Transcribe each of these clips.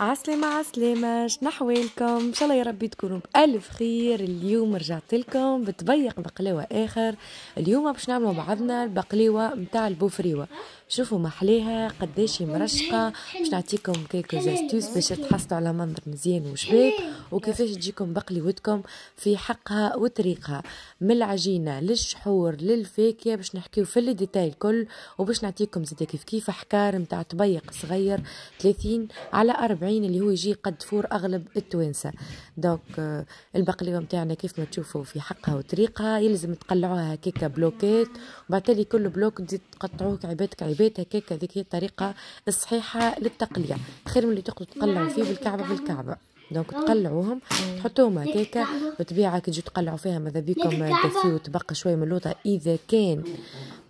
عسلامة عسلامة شنحوالكم ان شاء الله يا ربي تكونوا بألف خير اليوم رجعت لكم بتبيق بقلاوة آخر اليوم باش نعملوا بعضنا البقلاوة متاع البوفريوة شوفوا محليها قداش مرشقة باش نعطيكم كيكو زاستوس باش تحصلوا على منظر مزيان وشباب وكيفاش تجيكم بقلاوتكم في حقها وطريقها من العجينة للشحور للفاكهة باش نحكيو في اللي ديتاي الكل وباش نعطيكم زيادة كيف كيف حكار متاع تبيق صغير 30 على 40 70 اللي هو يجي قد فور اغلب التوانسه دونك آه، البقليوه نتاعنا كيف ما تشوفوا في حقها وطريقها يلزم تقلعوها هكاك بلوكات وبالتالي كل بلوك تزيد تقطعوه كعبات كعبات هكاك هذيك هي الطريقه الصحيحه للتقليع خير من اللي تقعدوا تقلعوا فيه بالكعبه بالكعبه دونك تقلعوهم تحطوهم هكاكا بالطبيعه كي تجوا تقلعوا فيها ماذا بيكم آه، تكفيو تبقى شويه من اللوطه اذا كان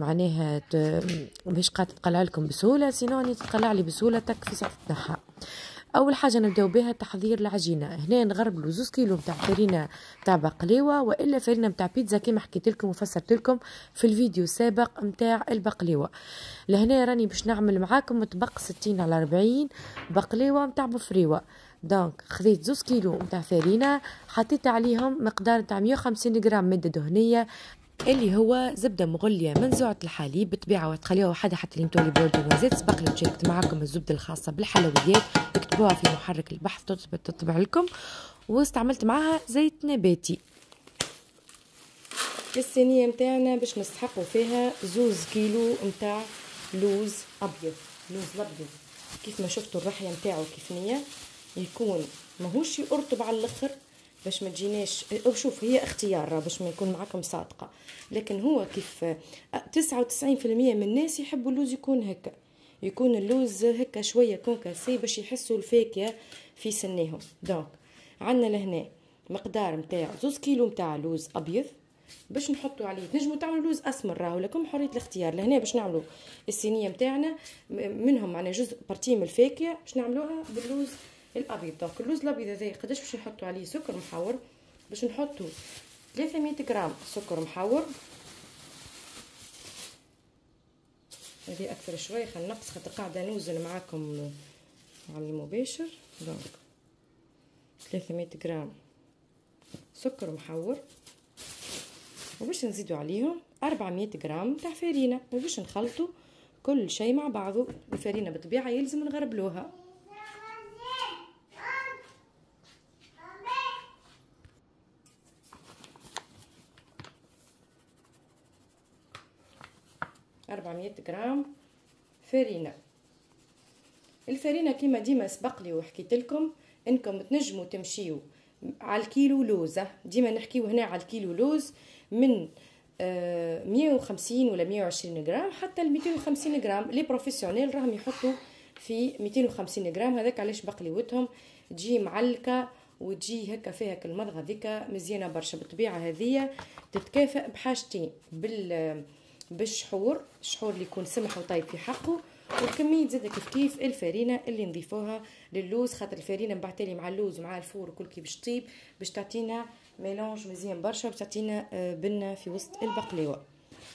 معناها مش قاعده تقلع لكم بسهوله سينوني تقلع لي بسهوله تكفي ساعه تنحى اول حاجه نبداو بها تحضير العجينه هنا نغربلو زوز كيلو نتاع فرينه نتاع بقليوه والا فرينه نتاع بيتزا كيما حكيت لكم وفسرت لكم في الفيديو السابق نتاع البقليوه لهنا راني باش نعمل معاكم مطبق 60 على 40 بقليوه نتاع بفريوه دونك خذيت زوز كيلو نتاع فرينه حطيت عليهم مقدار نتاع 150 غرام ماده دهنيه اللي هو زبده مغليه منزوعه الحليب بالطبيعه وتخليوها وحدها حتى لين تولي بوردو وزيت سبق لي وشاركت معاكم الزبده الخاصه بالحلويات اكتبوها في محرك البحث تثبت تطبع لكم واستعملت معاها زيت نباتي الصينيه نتاعنا باش نسحقوا فيها زوز كيلو نتاع لوز ابيض لوز الابيض كيف ما شفتوا الرحيه نتاعو كيفنيه يكون ماهوش يرطب على الاخر باش ما تجيناش شوف هي اختيار راه باش ما نكون معاكم صادقه لكن هو كيف 99% من الناس يحبوا اللوز يكون هكا يكون اللوز هكا شويه كونكاسي باش يحسوا الفاكهه في سنهم دونك عندنا لهنا مقدار نتاع زوز كيلو نتاع لوز ابيض باش نحطوا عليه تنجموا تعملوا لوز اسمر راهو لكم حريه الاختيار لهنا باش نعملوا الصينيه نتاعنا منهم معنا جزء بارتي من الفاكهه باش نعملوها باللوز الابيض دونك اللوز الابيض هذا قداش باش نحطو عليه سكر محور باش نحطو 300 غرام سكر محور هذه اكثر شويه خل نقص خاطر قاعده نوزن معاكم على المباشر دونك 300 غرام سكر محور وباش نزيدو عليهم 400 غرام تاع فرينه وباش نخلطو كل شيء مع بعضه الفرينه بالطبيعه يلزم نغربلوها 400 غرام فرينه الفرينه كيما ديما سبق لي وحكيت لكم انكم تنجموا تمشيو على الكيلو لوزه ديما نحكيو هنا على الكيلو لوز من آه، مية وخمسين ولا مية وعشرين غرام حتى ل وخمسين غرام لي بروفيسيونيل راهم يحطوا في ميتين وخمسين غرام هذاك علاش بقليوتهم تجي معلكه وتجي هكا فيها المضغة ذيكا مزيانه برشا بالطبيعه هذيا تتكافئ بحاجتين بال بالشحور الشحور اللي يكون سمح وطايب في حقه والكمية زادة كيف كيف الفرينة اللي نضيفوها للوز خاطر الفرينة من بعد مع اللوز ومع الفور وكل كي باش طيب باش تعطينا ميلونج مزيان برشا باش تعطينا آه، بنة في وسط البقلاوة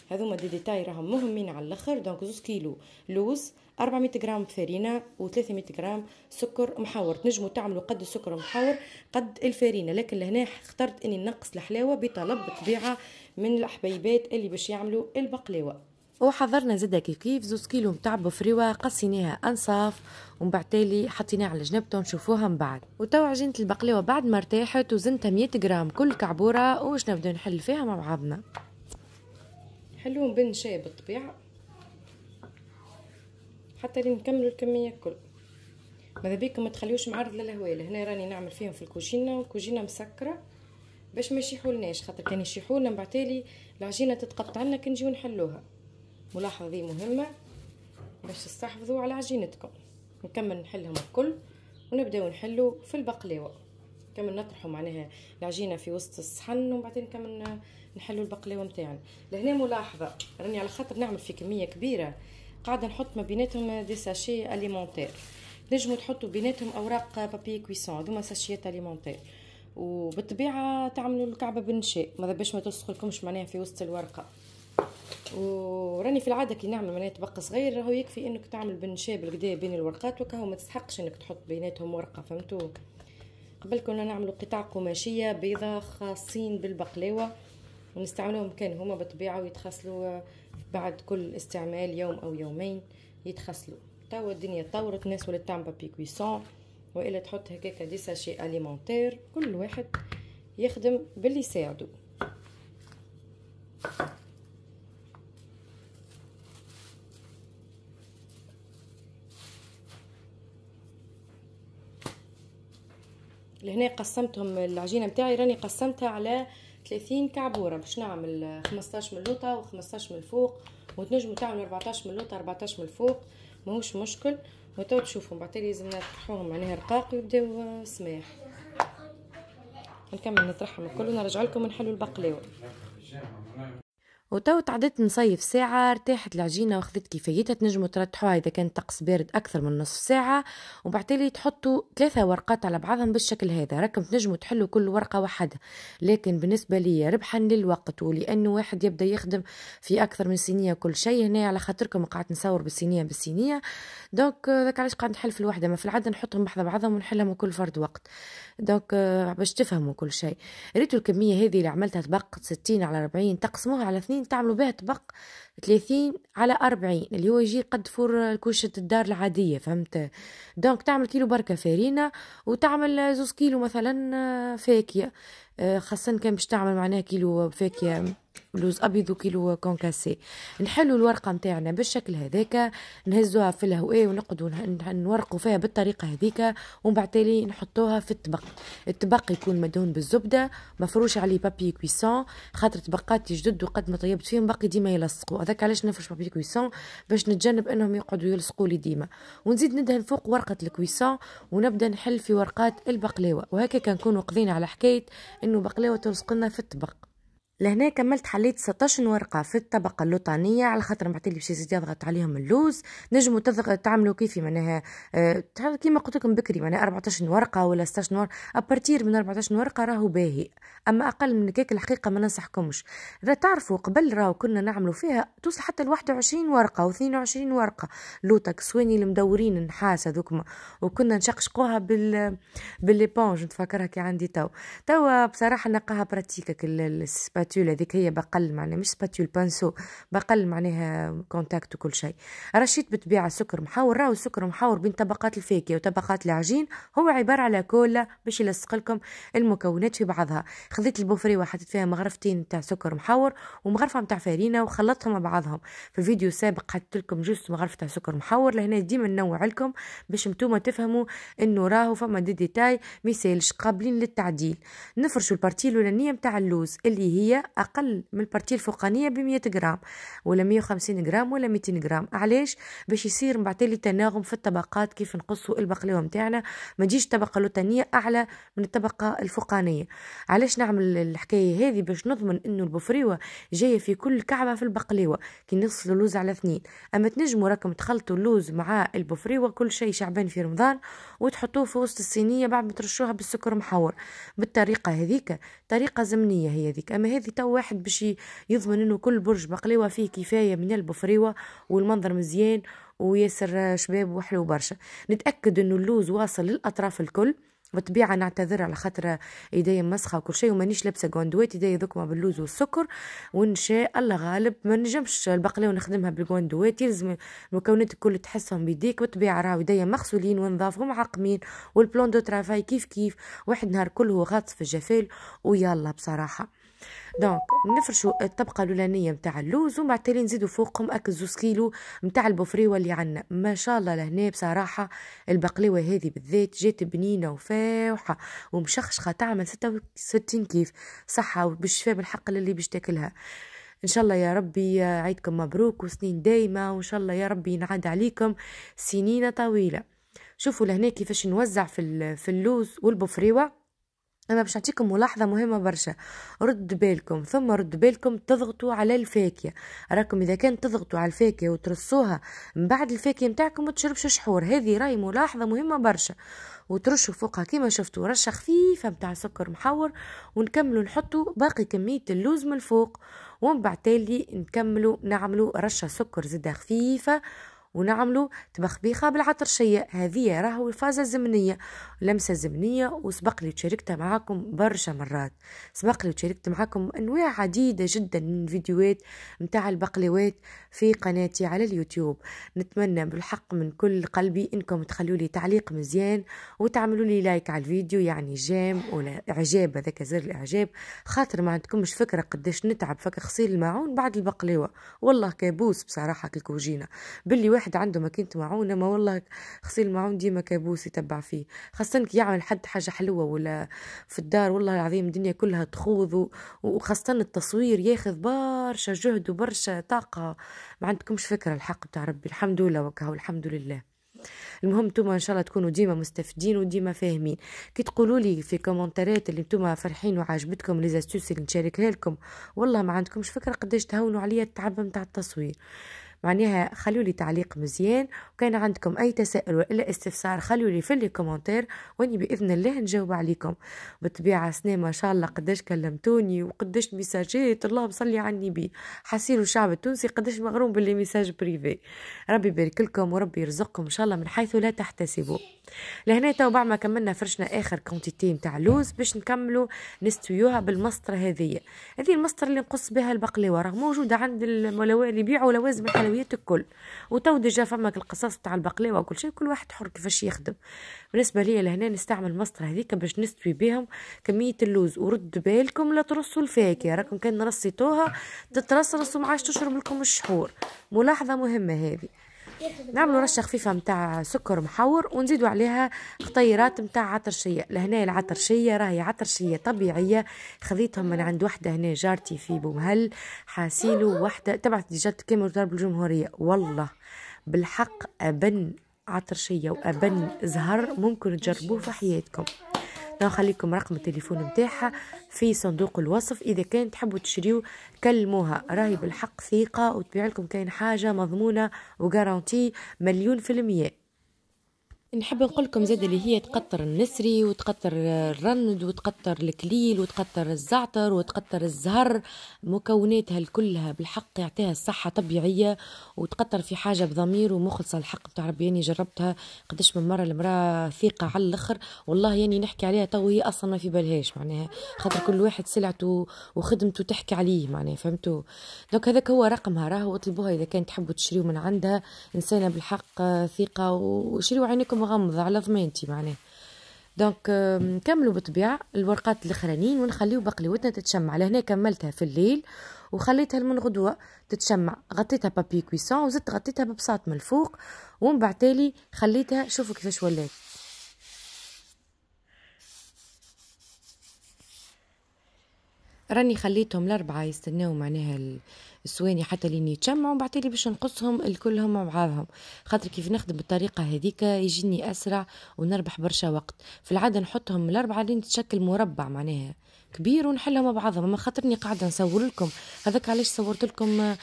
هذوما دي ديتاي راهم مهمين على الاخر دونك زوز كيلو لوز 400 غرام فرينه و300 غرام سكر محور تنجموا تعملوا قد السكر المحور قد الفرينه لكن لهنا اخترت اني نقص الحلاوه بطلب طبيعه من الحبيبات اللي باش يعملوا البقلاوه وحضرنا زاده كيف كيف زوز كيلو متاع بفريوه قصيناها انصاف ومن بعد تالي حطيناها على جنبته ونشوفوها من بعد وتوا عجينه البقلاوه بعد ما ارتاحت وزنتها 100 غرام كل كعبوره واش نبدا نحل فيها مع بعضنا حلوهم بن شاي بالطبيعه حتى لين نكملوا الكميه الكل ماذا بيكم ما تخليوش معرض للهواء لهنا راني نعمل فيهم في الكوجينه والكوجينه مسكره باش ما يشيحولناش خاطر كان يشيحولنا بعتالي العجينه تتقطع لنا كنجيو نحلوها ملاحظه دي مهمه باش تستحفظوا على عجينتكم نكمل نحلهم الكل ونبداو نحلو في البقلاوه كمل نطرحوا معناها العجينه في وسط الصحن ومن وبعدين نكمل نحلو البقلاوه نتاعنا لهنا ملاحظه راني على خاطر نعمل في كميه كبيره قاعده نحط ما بيناتهم دي ساشي اليمونتير نجموا تحطوا بيناتهم اوراق بابي كويسون هذوما ساشيات اليمونتير وبالطبيعه تعملوا الكعبه بالنشاء ماذا باش ما تسخلكمش معناها في وسط الورقه وراني في العاده كي نعمل معناها طبق صغير راهو يكفي انك تعمل بالنشاء بالقدا بين الورقات وكهو ما تستحقش انك تحط بيناتهم ورقه فهمتوا قبل كنا نعملوا قطع قماشيه بيضه خاصين بالبقلاوه ونستعملوهم كان هما بالطبيعه ويتخسلوا بعد كل استعمال يوم أو يومين يتخسلوا توا الدنيا طورت الناس ولات تعمل بابي كويسون والا تحط هكاك دي ساشي اليمونتير كل واحد يخدم باللي يساعده لهنا قسمتهم العجينه نتاعي راني قسمتها على 30 كعبوره باش نعمل 15 من اللوطه و15 من الفوق وتنجموا تعملوا 14 من اللوطه 14 من الفوق ماهوش مشكل وتو تشوفوا بعد لازمنا نطرحوهم معناها رقاق ويبداو سماح نكمل نطرحهم الكل ونرجع لكم نحلوا البقلاوه وتو تعدت نصيف ساعة ارتاحت العجينة واخذت كفايتها تنجموا ترتحوها إذا كان طقس بارد أكثر من نصف ساعة وبعتلي تحطوا ثلاثة ورقات على بعضهم بالشكل هذا راكم تنجموا تحلوا كل ورقة وحدها لكن بالنسبة لي ربحا للوقت ولأنه واحد يبدأ يخدم في أكثر من صينية كل شيء هنا على خاطركم قاعد نصور بالصينية بالصينية دونك آه، ذاك علاش قاعد نحل في الوحدة ما في العادة نحطهم بحذا بعضهم ونحلهم كل فرد وقت دونك آه، باش تفهموا كل شيء ريتو الكمية هذه اللي عملتها تبقت 60 على 40 تقسموها على اثنين 30 تعملوا بها طبق ثلاثين على أربعين اللي هو يجي قد فور كوشة الدار العادية فهمت دونك تعمل كيلو بركة فارينة وتعمل زوز كيلو مثلا آه، فاكية آه، خاصة كان باش تعمل معناها كيلو فاكهة لوز ابيض وكيلو كونكاسي نحلوا الورقه نتاعنا بالشكل هذاك نهزوها في الهواء ونقعدوا نورقوا فيها بالطريقه هذيك ومن بعد تالي نحطوها في الطبق الطبق يكون مدهون بالزبده مفروش عليه بابي كويسون خاطر طبقات يجددو وقد ما طيبت فيهم باقي ديما يلصقوا هذاك علاش نفرش بابي كويسون باش نتجنب انهم يقعدوا يلصقوا لي ديما ونزيد ندهن فوق ورقه الكويسون ونبدا نحل في ورقات البقلاوه وهكا كنكونوا قضينا على حكايه انه بقلاوه تلصق لنا في الطبق لهنا كملت حليت 16 ورقه في الطبقه اللوطانيه على خاطر معتلي باش يزيد يضغط عليهم اللوز نجموا تعملوا كيفي معناها أه كيما قلت لكم بكري معناها 14 ورقه ولا 16 ورقه ابارتير من 14 ورقه راهو باهي اما اقل من كيك الحقيقه ما ننصحكمش راه تعرفوا قبل راهو كنا نعملوا فيها توصل حتى ل 21 ورقه و22 ورقه لوطه سويني المدورين النحاس هذوكما وكنا نشقشقوها بال بالليبونج نتفكرها كي عندي تو توا بصراحه نلقاها براتيكك السبات سباتول هذيك هي بقل معناها مش سباتول بانسو بقل معناها كونتاكت وكل شيء رشيت بتبيع سكر محاور راهو السكر محاور بين طبقات الفاكهه وطبقات العجين هو عباره على كولا باش يلصق لكم المكونات في بعضها خذيت البوفري وحطيت فيها مغرفتين تاع سكر محاور ومغرفه تاع فارينه وخلطتهم مع بعضهم في فيديو سابق حطيت لكم جوست مغرفه تاع سكر محاور لهنا ديما ننوع لكم باش نتوما تفهموا انه راهو فما دي ديتاي ما قابلين للتعديل نفرشوا البارتي الاولانيه نتاع اللوز اللي هي أقل من البارتي الفوقانية ب 100 جرام ولا 150 غرام جرام ولا 200 جرام علاش باش يصير من بعد تناغم في الطبقات كيف نقصوا البقلاوة نتاعنا ما تجيش طبقة اللوتانيه أعلى من الطبقة الفوقانية علاش نعمل الحكاية هذه باش نضمن إنه البفريوة جاية في كل كعبة في البقلاوة كي نغسلوا اللوز على اثنين أما تنجموا راكم تخلطوا اللوز مع البفريوة كل شيء شعبان في رمضان وتحطوه في وسط الصينية بعد ما ترشوها بالسكر محور بالطريقة هذيك طريقة زمنية هي هذيك أما هذه تو واحد باش يضمن انه كل برج بقليوه فيه كفايه من البفريوه والمنظر مزيان وياسر شباب وحلو برشا نتاكد انه اللوز واصل للاطراف الكل بالطبيعه نعتذر على خاطر ايديا مسخه وكل شيء ومانيش لابسه جواندويت ايديا ذكمه باللوز والسكر وان شاء الله غالب ما نجمش البقلاوه ونخدمها بالجواندويت يلزم المكونات الكل تحسهم بيديك بالطبيعه راهو ايديا مغسولين ونظافهم ومعقمين والبلون دو ترافاي كيف كيف واحد نهار كله غاطس في الجفال ويلا بصراحه دونك نفرشوا الطبقه الاولانيه نتاع اللوز ومن بعد تالي نزيدوا فوقهم اك زوز كيلو نتاع البوفريوه اللي عندنا ما شاء الله لهنا بصراحه البقلاوه هذه بالذات جات بنينه وفاوحه ومشخشخه تعمل 66 كيف صحه وبالشفاء بالحق للي باش تاكلها ان شاء الله يا ربي آه، عيدكم مبروك وسنين دايمه وان شاء الله يا ربي ينعاد عليكم سنين طويله شوفوا لهنا كيفاش نوزع في اللوز والبوفريوه اما باش نعطيكم ملاحظه مهمه برشا رد بالكم ثم رد بالكم تضغطوا على الفاكهه راكم اذا كان تضغطوا على الفاكهه وترصوها من بعد الفاكهه نتاعكم ما تشربش شحور هذه راي ملاحظه مهمه برشا وترشوا فوقها كما شفتوا رشه خفيفه متاع سكر محور ونكملوا نحطوا باقي كميه اللوز من الفوق ومن بعد تالي نكملوا نعملوا رشه سكر زادة خفيفه ونعملوا تبخبيخة بالعطرشية هذه راهو فازة زمنية لمسة زمنية وسبق لي شاركتها معاكم برشا مرات سبق لي شاركت معاكم أنواع عديدة جدا من فيديوهات نتاع البقلوات في قناتي على اليوتيوب نتمنى بالحق من كل قلبي انكم تخلوا لي تعليق مزيان وتعملوا لي لايك على الفيديو يعني جيم ولا اعجاب هذاك زر الاعجاب خاطر ما عندكمش فكره قداش نتعب فك غسيل الماعون بعد البقلاوه والله كابوس بصراحه الكوجينه باللي واحد عنده ماكينة معونة ما والله غسيل المعون ديما كابوس يتبع فيه خاصة كي يعمل حد حاجة حلوة ولا في الدار والله العظيم الدنيا كلها تخوض وخاصة التصوير ياخذ برشا جهد وبرشا طاقة ما عندكمش فكرة الحق بتاع ربي الحمد لله وكه الحمد لله المهم نتوما ان شاء الله تكونوا ديما مستفيدين وديما فاهمين كي تقولوا لي في كومنتارات اللي نتوما فرحين وعجبتكم لي زاستوس اللي نشاركها لكم والله ما عندكمش فكره قداش تهونوا عليا التعب نتاع التصوير معناها خلوا لي تعليق مزيان وكان عندكم اي تساؤل والا استفسار خلوا لي في الكومنتير واني باذن الله نجاوب عليكم بالطبيعه سنه ما شاء الله قداش كلمتوني وقداش ميساجات اللهم صلي على النبي حسير الشعب التونسي قداش مغروم باللي ميساج بريفي ربي يبارك لكم وربي يرزقكم ان شاء الله من حيث لا تحتسبوا لهنا تو بعد ما كملنا فرشنا اخر كونتيتي نتاع اللوز باش نكملوا نستويوها بالمسطره هذه هذه المسطره اللي نقص بها البقلاوه راه موجوده عند المولوي اللي يبيعوا لوازم الحلويات الكل وتو ديجا فماك القصص تاع البقلاوه وكل شيء كل واحد حر كيفاش يخدم بالنسبه لي لهنا نستعمل مسطره هذيك باش نستوي بهم كميه اللوز ورد بالكم لا ترصوا الفاكهه راكم كان رصيتوها تترصرصوا معاش تشرب لكم الشحور ملاحظه مهمه هذه نعملوا رشه خفيفه متاع سكر محور ونزيدوا عليها قطيرات متاع عطرشيه لهنا العطرشيه راهي عطرشيه طبيعيه خذيتهم من عند وحده هنا جارتي في بومهل حاسيلو وحده تبعت ديجات كامل ضرب الجمهوريه والله بالحق ابن عطرشيه وابن زهر ممكن تجربوه في حياتكم نخليكم رقم التليفون نتاعها في صندوق الوصف اذا كان تحبوا تشريو كلموها راهي بالحق ثقه وتبيع لكم كاين حاجه مضمونه وغارانتي مليون في المية نحب نقول لكم زاد اللي هي تقطر النسري وتقطر الرند وتقطر الكليل وتقطر الزعتر وتقطر الزهر مكوناتها كلها بالحق يعطيها الصحه طبيعيه وتقطر في حاجه بضمير ومخلصه الحق بتاع ربي يعني جربتها قداش من مره المراه ثقه على الاخر والله يعني نحكي عليها تو هي اصلا ما في بالهاش معناها خاطر كل واحد سلعته وخدمته تحكي عليه معناها فهمتوا دونك هذاك هو رقمها راهو اطلبوها اذا كان تحبوا تشريو من عندها انسانه بالحق ثقه وشريو عينكم مغمضه على ضمانتي معناه دونك نكملوا euh, بالطبيعه الورقات الاخرانيين ونخليو بقليوتنا تتشمع لهنا كملتها في الليل وخليتها من غدوة تتشمع غطيتها بابي كويسون وزدت غطيتها ببساط من الفوق ومن بعد تالي خليتها شوفوا كيفاش ولات راني خليتهم الاربعه يستناو معناها السواني حتى لين يتجمعوا بعتلي باش نقصهم الكلهم مع بعضهم خاطر كيف نخدم بالطريقه هذيك يجيني اسرع ونربح برشا وقت في العاده نحطهم الاربعه لين تشكل مربع معناها كبير ونحلهم مع بعضهم ما خاطرني قاعده نصور لكم هذاك علاش صورت لكم آه،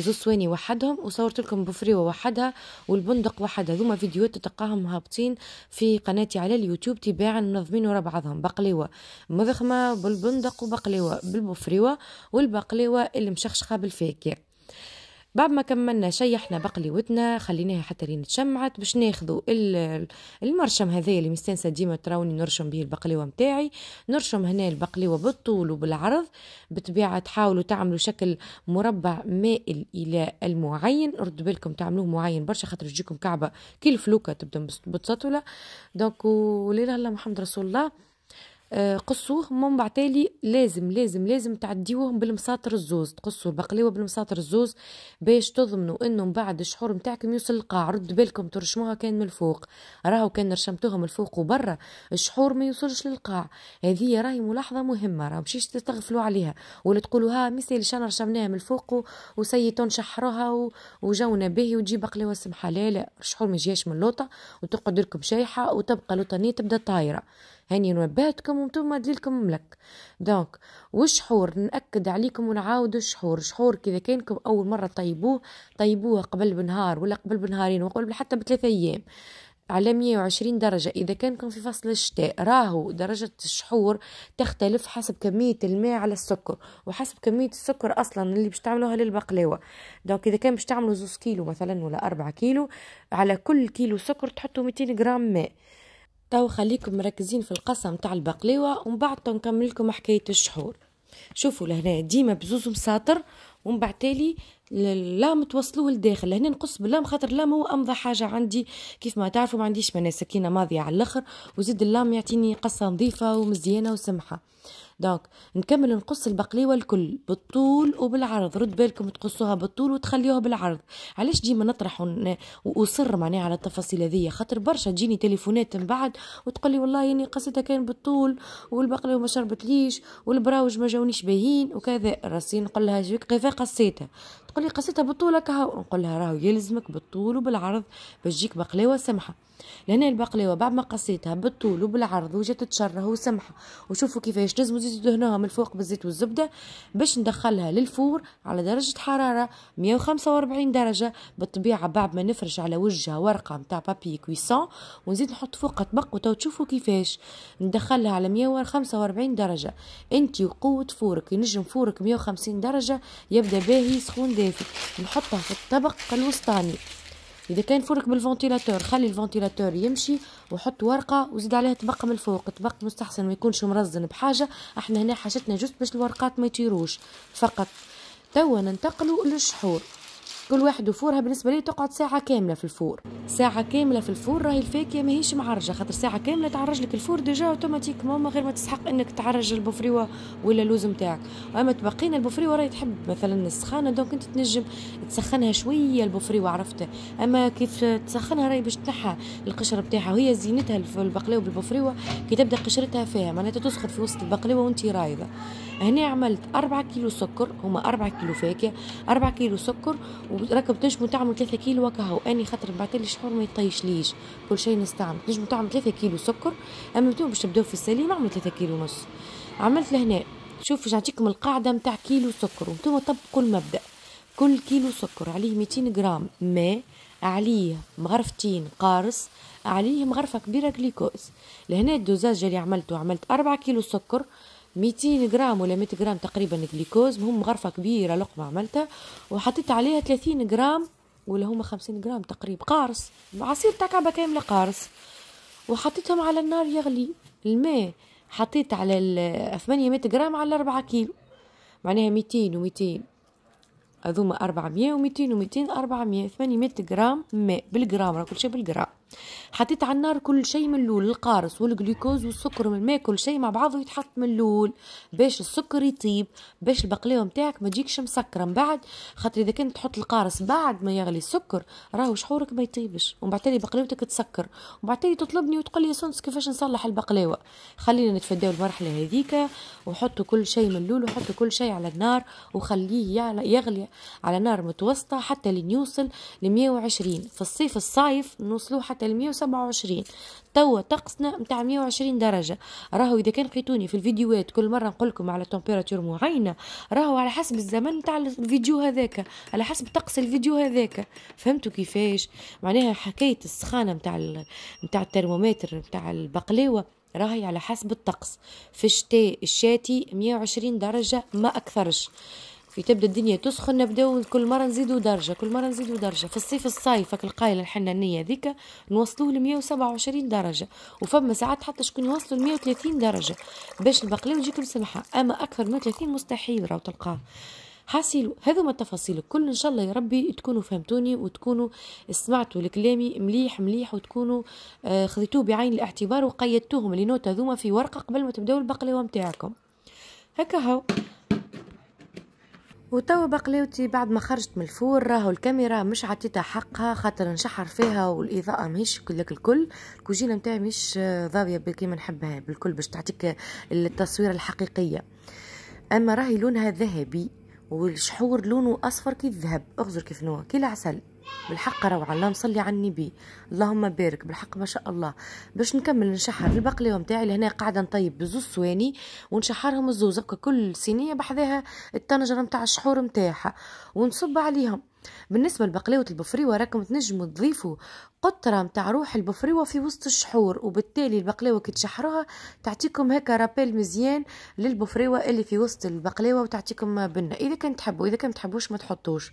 زوز سواني وحدهم وصورت لكم بوفريوه وحدها والبندق وحدها ذوما فيديوهات تلقاهم هابطين في قناتي على اليوتيوب تباعا منظمين ورا بعضهم بقليوه مضخمه بالبندق وبقليوه بالبوفريوه والبقليوه اللي مشخشخه بالفاكهه بعد ما كملنا شيحنا ودنا خليناها حتى لين تشمعت باش ناخذوا المرشم هذايا اللي مستنسى ديما تراوني نرشم به البقلاوه نتاعي نرشم هنا البقلاوه بالطول وبالعرض بطبيعه تحاولوا تعملوا شكل مربع مائل الى المعين ارد بالكم تعملوه معين برشا خاطر تجيكم كعبه كي الفلوكه تبدا بتسطوله دونك ولله محمد رسول الله آه، قصوه من بعد تالي لازم لازم لازم تعديوهم بالمساطر الزوز تقصوا البقلاوه بالمساطر الزوز باش تضمنوا انه من بعد الشحور نتاعكم يوصل القاع رد بالكم ترشموها كان من الفوق راهو كان رشمتوهم الفوق وبرا الشحور ما يوصلش للقاع هذه راهي ملاحظه مهمه راه مشيش تستغفلوا عليها ولا تقولوا ها مثال شان رشمناها من الفوق وسيتون شحروها وجونا به وتجي بقلاوه سمحه لا لا الشحور ما من اللوطه وتقعد لكم شايحه وتبقى لوطانيه تبدا طايره هاني نبهتكم وانتم دليلكم ملك دونك والشحور ناكد عليكم ونعاود الشحور شحور كذا كانكم اول مره طيبوه طيبوه قبل بنهار ولا قبل بنهارين وقبل حتى بثلاثة ايام على 120 درجة إذا كانكم في فصل الشتاء راهو درجة الشحور تختلف حسب كمية الماء على السكر وحسب كمية السكر أصلا اللي باش تعملوها للبقلاوة دونك إذا كان باش تعملوا زوز كيلو مثلا ولا أربعة كيلو على كل كيلو سكر تحطوا 200 جرام ماء تو خليكم مركزين في القصة متاع البقلاوة ومن بعد نكمل لكم حكاية الشحور شوفوا لهنا ديما بزوز مساطر ومن بعد تالي اللام توصلوه لداخل لهنا نقص باللام خاطر اللام هو امضى حاجه عندي كيف ما تعرفوا ما عنديش منا سكينه ماضيه على الاخر وزيد اللام يعطيني قصه نظيفه ومزيانه وسمحه دونك نكمل نقص البقليوه الكل بالطول وبالعرض رد بالكم تقصوها بالطول وتخليوها بالعرض علاش ديما نطرح واصر معناها على التفاصيل هذه خاطر برشا تجيني تليفونات من بعد وتقول لي والله اني يعني قصتها كان بالطول والبقليوه ما شربتليش والبراوج ما جاونيش باهين وكذا راسين نقول لها كيف قصيتها تقول لي قصيتها بالطول كهو نقول لها راهو يلزمك بالطول وبالعرض باش تجيك بقلاوه سمحه لهنا البقلاوه بعد ما قصيتها بالطول وبالعرض وجات تشره وسمحه وشوفوا كيفاش لازم زيتوا دهنوها من الفوق بالزيت والزبده باش ندخلها للفور على درجه حراره 145 درجه بالطبيعه بعد ما نفرش على وجهها ورقه نتاع بابي كويسون ونزيد نحط فوقها طبق وتو تشوفوا كيفاش ندخلها على 145 درجه انت وقوه فورك ينجم فورك 150 درجه يبدا باهي سخون دي. الدافي نحطها في الطبق الوسطاني اذا كان فرك بالفنتيلاتور خلي الفنتيلاتور يمشي وحط ورقه وزيد عليها طبق من الفوق طبق مستحسن ما يكونش مرزن بحاجه احنا هنا حاجتنا جوست باش الورقات ما يطيروش فقط توا ننتقلوا للشحور كل واحد وفورها بالنسبه لي تقعد ساعه كامله في الفور ساعه كامله في الفور راهي الفاكهه ماهيش معرجه خاطر ساعه كامله تعرج لك الفور ديجا اوتوماتيك من غير ما تسحق انك تعرج البوفريوا ولا اللوز نتاعك اما تبقينا البوفريوا راهي تحب مثلا السخانه دونك انت تنجم تسخنها شويه البوفريوا عرفت اما كيف تسخنها راهي باش تنحى القشره نتاعها وهي زينتها البقلاوه بالبوفريوا كي تبدا قشرتها فيها معناتها تسخن في وسط البقلاوه وانت رايضه هنا عملت 4 كيلو سكر هما 4 كيلو فاكهه 4 كيلو سكر وراك تنجمو تعمل 3 كيلو كهو اني خاطر لي شحور ما يطيش ليش كل شيء نستعمل تنجمو تعمل 3 كيلو سكر اما انتم باش تبداو في السليم اعمل 3 كيلو ونص عملت لهنا شوف باش نعطيكم القاعده نتاع كيلو سكر وانتم طبقوا المبدا كل كيلو سكر عليه 200 غرام ماء عليه مغرفتين قارص عليه مغرفه كبيره جليكوز لهنا الدوزاج اللي عملته عملت 4 كيلو سكر 200 غرام ولا 100 غرام تقريبا جليكوز هم غرفة كبيرة لقمة عملتها وحطيت عليها 30 غرام ولا هما 50 غرام تقريبا قارص عصير تاع كعبة كاملة قارص وحطيتهم على النار يغلي الماء حطيت على 800 غرام على 4 كيلو معناها 200 و200 هذوما 400 و200 و200 400 800 غرام ماء بالغرام راه كل شيء بالغرام حطيت على النار كل شيء من الاول القارص والجلوكوز والسكر من الماء كل شيء مع بعضه يتحط من الاول باش السكر يطيب باش البقلاوه نتاعك ما تجيكش مسكره من بعد خاطر اذا كنت تحط القارص بعد ما يغلي السكر راهو شحورك ما يطيبش ومن بعد تالي بقلاوتك تسكر ومن بعد تالي تطلبني وتقول لي سونس كيفاش نصلح البقلاوه خلينا نتفداو المرحله هذيك وحطوا كل شيء من الاول وحطوا كل شيء على النار وخليه يغلي على نار متوسطه حتى لين يوصل ل 120 في الصيف الصايف نوصلوه حتى المية وسبعة وعشرين توا طقسنا نتاع 120 درجه راهو اذا كان لقيتوني في الفيديوهات كل مره نقول لكم على تمبيراتور معينه راهو على حسب الزمن نتاع الفيديو هذاك على حسب طقس الفيديو هذاك فهمتوا كيفاش معناها حكايه السخانه نتاع نتاع الترمومتر نتاع البقلاوه راهي على حسب الطقس في الشتاء الشاتي 120 درجه ما اكثرش في تبدا الدنيا تسخن نبداو كل مره نزيدو درجه كل مره نزيدو درجه في الصيف هاك القايله الحنانيه هذيك نوصلوه ل 127 درجه وفما ساعات حتى شكون يوصلوا ل 130 درجه باش البقلاوه تجيك مسمحه اما اكثر من 130 مستحيل راهو تلقاه حاسيلو هذو ما التفاصيل الكل ان شاء الله يا ربي تكونوا فهمتوني وتكونوا سمعتوا لكلامي مليح مليح وتكونوا آه، خذيتوه بعين الاعتبار وقيدتوهم لي هذوما في ورقه قبل ما تبداو البقلاوه نتاعكم هكا هو. وتوا بقلاوتي بعد ما خرجت من الفور راهو الكاميرا مش عطيتها حقها خاطر نشحر فيها والاضاءه ماهيش كلك الكل الكوجينه نتاعي مش ضاويه كيما نحبها بالكل باش تعطيك التصويره الحقيقيه اما راهي لونها ذهبي والشحور لونه اصفر كي الذهب اغزر كيف نوع كي العسل بالحق روعة اللهم صلي على النبي اللهم بارك بالحق ما شاء الله باش نكمل نشحر البقلاوة متاعي لهنا قاعدة نطيب بزوز سواني ونشحرهم الزوز هكا كل صينية بحذاها الطنجرة متاع الشحور متاعها ونصب عليهم بالنسبة لبقلاوة البفريوة راكم تنجموا تضيفوا قطرة متاع روح البفريوة في وسط الشحور وبالتالي البقلاوة كي تشحروها تعطيكم هكا رابيل مزيان للبفريوة اللي في وسط البقلاوة وتعطيكم بنة إذا كان تحبوا إذا كان تحبوش ما تحطوش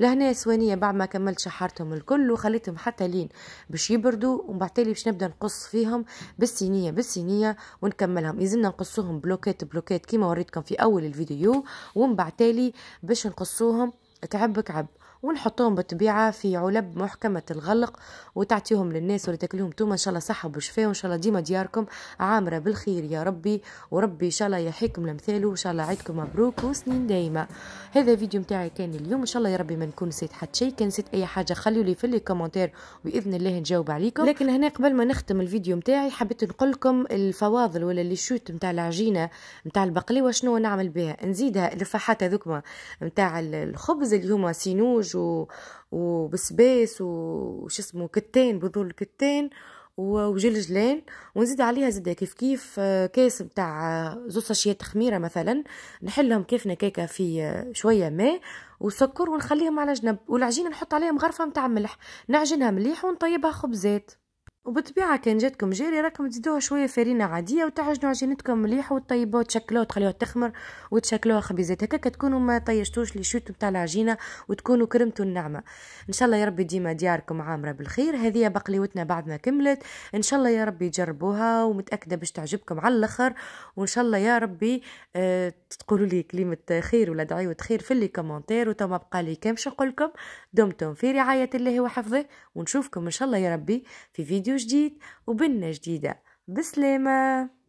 لهنا سوانية بعد ما كملت شحرتهم الكل وخليتهم حتى لين باش يبردوا وبالتالي باش نبدا نقص فيهم بالسينية بالسينية ونكملهم يزلنا نقصوهم بلوكات بلوكات كيما وريتكم في أول الفيديو ومن بعد تالي باش نقصوهم تعبك عب ونحطهم بالطبيعة في علب محكمة الغلق وتعطيهم للناس ولا تاكلهم توما إن شاء الله صحة وشفاء وإن شاء الله ديما دياركم عامرة بالخير يا ربي وربي إن شاء الله يحييكم لمثاله وإن شاء الله عيدكم مبروك وسنين دايمة هذا فيديو متاعي كان اليوم إن شاء الله يا ربي ما نكون نسيت حتى شيء كان نسيت أي حاجة خلوا لي في لي كومنتير بإذن الله نجاوب عليكم لكن هنا قبل ما نختم الفيديو متاعي حبيت نقول لكم الفواضل ولا اللي شوت متاع العجينة متاع البقلي شنو نعمل بها نزيدها الرفاحات هذوكما متاع الخبز اللي هما سينوج بزوج و... وبسباس وش اسمه كتان بذور كتان وجلجلان ونزيد عليها زيد كيف كيف آه، كاس نتاع آه، زوز ساشيات خميره مثلا نحلهم كيفنا كيكا في آه، شويه ماء وسكر ونخليهم على جنب والعجينه نحط عليها مغرفه نتاع ملح نعجنها مليح ونطيبها خبزات وبالطبيعه كان جاتكم جيري راكم تزيدوها شويه فرينه عاديه وتعجنوا عجينتكم مليح وتطيبوها وتشكلوها وتخليوها تخمر وتشكلوها خبيزات هكا كتكونوا ما طيشتوش لي شوت نتاع العجينه وتكونوا كرمتوا النعمه ان شاء الله يا ربي ديما دياركم عامره بالخير هذه بقليوتنا بعد ما كملت ان شاء الله يا ربي تجربوها ومتاكده باش تعجبكم على الاخر وان شاء الله يا ربي أه تقولوا لي كلمه خير ولا دعيوه خير في لي كومونتير وتما بقى لي كامش نقول دمتم في رعايه الله وحفظه ونشوفكم ان شاء الله يا ربي في فيديو فيديو جديد وبنا جديدة بسلامة